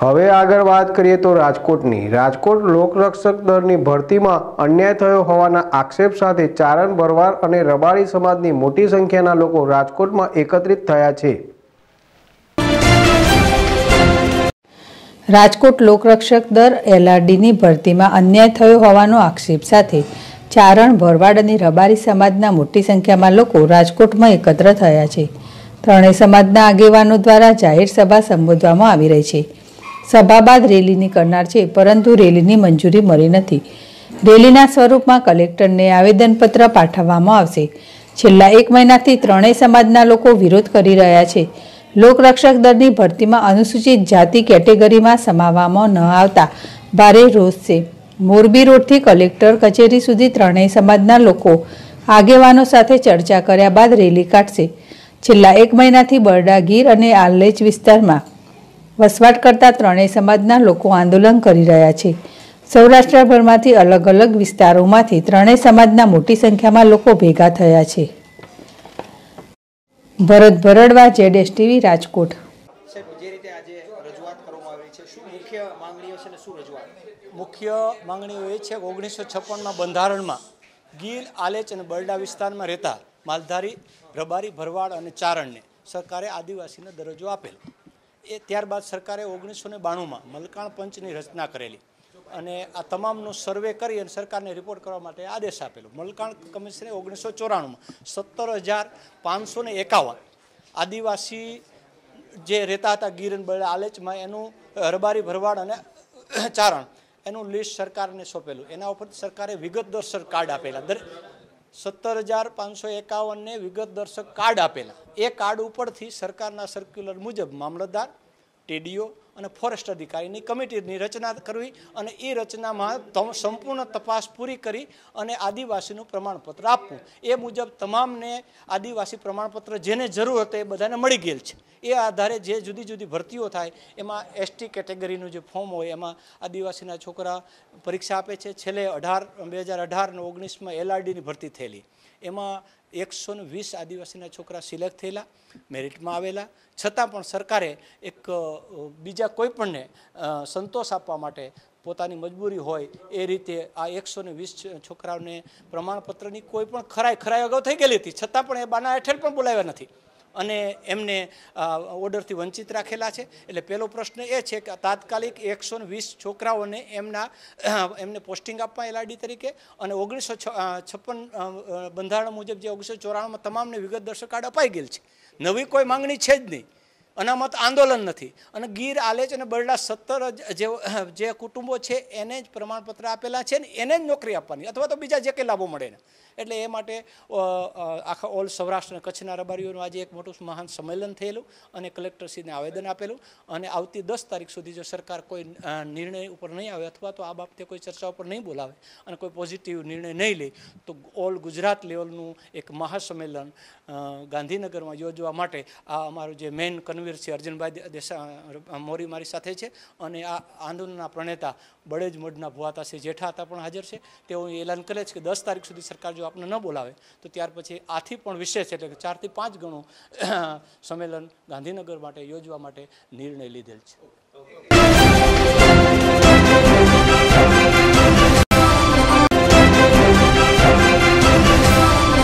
હવે આગળ વાત કરીએ તો રાજકોટની રાજકોટ લોકરક્ષક દળની ભરતીમાં અન્યાય થયો હોવાના આક્ષેપ સાથે ચારણ ભરવાડ અને રબારી સમાજની મોટી સંખ્યાના લોકો રાજકોટમાં એકત્રિત થયા છે રાજકોટ લોકરક્ષક દળ એલઆરડીની ભરતીમાં અન્યાય થયો હોવાનો આક્ષેપ સાથે ચારણ ભરવાડ અને રબારી સમાજના મોટી સંખ્યામાં લોકો રાજકોટમાં એકત્ર થયા છે ત્રણેય સમાજના આગેવાનો દ્વારા જાહેર સભા સંબોધવામાં આવી રહી છે સભા બાદ રેલીની કરનાર છે પરંતુ રેલીની મંજૂરી મળી નથી રેલીના સ્વરૂપમાં કલેક્ટરને આવેદનપત્ર પાઠવવામાં આવશે છેલ્લા એક મહિનાથી ત્રણેય સમાજના લોકો વિરોધ કરી રહ્યા છે લોકરક્ષક દળની ભરતીમાં અનુસૂચિત જાતિ કેટેગરીમાં સમાવવામાં ન આવતા ભારે રોષ છે મોરબી રોડથી કલેક્ટર કચેરી સુધી ત્રણેય સમાજના લોકો આગેવાનો સાથે ચર્ચા કર્યા બાદ રેલી કાઢશે છેલ્લા એક મહિનાથી બરડા ગીર અને આલેચ વિસ્તારમાં વસવાટ કરતા ત્રણેય સમાજના લોકો આંદોલન કરી રહ્યા છે સૌરાષ્ટ્રભરમાંથી અલગ અલગ વિસ્તારોમાંથી ત્રણેય સમાજના મોટી સંખ્યામાં લોકો ભેગા થયા છે ભરત ભરડવા જેડેશ ટીવી રાજકોટ મુખ્ય માંગણીઓ એ છે કે ઓગણીસો છપ્પનમાં બંધારણમાં ગીર આલેચ અને બરડા વિસ્તારમાં રહેતા માલધારી રબારી ભરવાડ અને ચારણને સરકારે આદિવાસીનો દરજ્જો આપેલો એ ત્યારબાદ સરકારે ઓગણીસો ને બાણુંમાં મલકાણ પંચની રચના કરેલી અને આ તમામનો સર્વે કરી અને સરકારને રિપોર્ટ કરવા માટે આદેશ આપેલો મલકાણ કમિશને ઓગણીસો ચોરાણુંમાં સત્તર હજાર પાંચસો ને એકાવન આદિવાસી જે રહેતા હતા ગીરન બળા આલેચમાં એનું રબારી ભરવાડ અને ચારણ એનું લિસ્ટ સરકારને સોંપેલું એના ઉપર સરકારે વિગતદર્શક કાર્ડ આપેલા દરેક સત્તર હજાર પાંચસો એકાવનને વિગત દર્શક કાર્ડ આપેલા એ કાર્ડ ઉપરથી સરકારના સર્ક્યુલર મુજબ મામલતદાર ટીડીઓ અને ફોરેસ્ટ અધિકારીની કમિટીની રચના કરવી અને એ રચનામાં સંપૂર્ણ તપાસ પૂરી કરી અને આદિવાસીનું પ્રમાણપત્ર આપવું એ મુજબ તમામને આદિવાસી પ્રમાણપત્ર જેને જરૂર હતો એ બધાને મળી ગયેલ છે એ આધારે જે જુદી જુદી ભરતીઓ થાય એમાં એસટી કેટેગરીનું જે ફોર્મ હોય એમાં આદિવાસીના છોકરા પરીક્ષા આપે છે છેલ્લે અઢાર બે હજાર અઢાર ઓગણીસમાં એલઆરડીની ભરતી થયેલી એમાં એકસો ને વીસ આદિવાસીના છોકરા સિલેક્ટ થયેલા મેરિટમાં આવેલા છતાં પણ સરકારે એક બીજા બીજા કોઈપણને સંતોષ આપવા માટે પોતાની મજબૂરી હોય એ રીતે આ એકસો ને વીસ છોકરાઓને પ્રમાણપત્રની કોઈ પણ ખરાઈ ખરાઈ અગાઉ થઈ ગયેલી હતી છતાં પણ એ બાના હેઠળ પણ બોલાવ્યા નથી અને એમને ઓર્ડરથી વંચિત રાખેલા છે એટલે પહેલો પ્રશ્ન એ છે કે તાત્કાલિક એકસો ને વીસ છોકરાઓને એમના એમને પોસ્ટિંગ આપવા એલઆરડી તરીકે અને ઓગણીસો છપ્પન બંધારણ મુજબ જે ઓગણીસો ચોરાણુંમાં તમામને વિગત દર્શક કાર્ડ અપાઈ ગયેલ છે નવી કોઈ માંગણી છે જ નહીં અનામત આંદોલન નથી અને ગીર આલેચ અને બરડા સત્તર જે કુટુંબો છે એને જ પ્રમાણપત્ર આપેલા છે ને એને જ નોકરી આપવાની અથવા તો બીજા જે કંઈ લાભો મળે ને એટલે એ માટે આખા ઓલ સૌરાષ્ટ્ર અને કચ્છના રબારીઓનું આજે એક મોટું મહાન સંમેલન થયેલું અને કલેક્ટરશ્રીને આવેદન આપેલું અને આવતી દસ તારીખ સુધી જો સરકાર કોઈ નિર્ણય ઉપર નહીં આવે અથવા તો આ બાબતે કોઈ ચર્ચા ઉપર નહીં બોલાવે અને કોઈ પોઝિટિવ નિર્ણય નહીં લે તો ઓલ ગુજરાત લેવલનું એક મહાસંમેલન ગાંધીનગરમાં યોજવા માટે આ અમારું જે મેઇન કન્વે શૂરવીર છે અર્જુનભાઈ દેશા મોરી મારી સાથે છે અને આ આંદોલનના પ્રણેતા બળેજ મોઢના જેઠા હતા પણ હાજર છે તેઓ એલાન કરે છે કે દસ તારીખ સુધી સરકાર જો આપને ન બોલાવે તો ત્યાર પછી આથી પણ વિશેષ એટલે કે ચારથી પાંચ ગણું સંમેલન ગાંધીનગર માટે યોજવા માટે નિર્ણય લીધેલ છે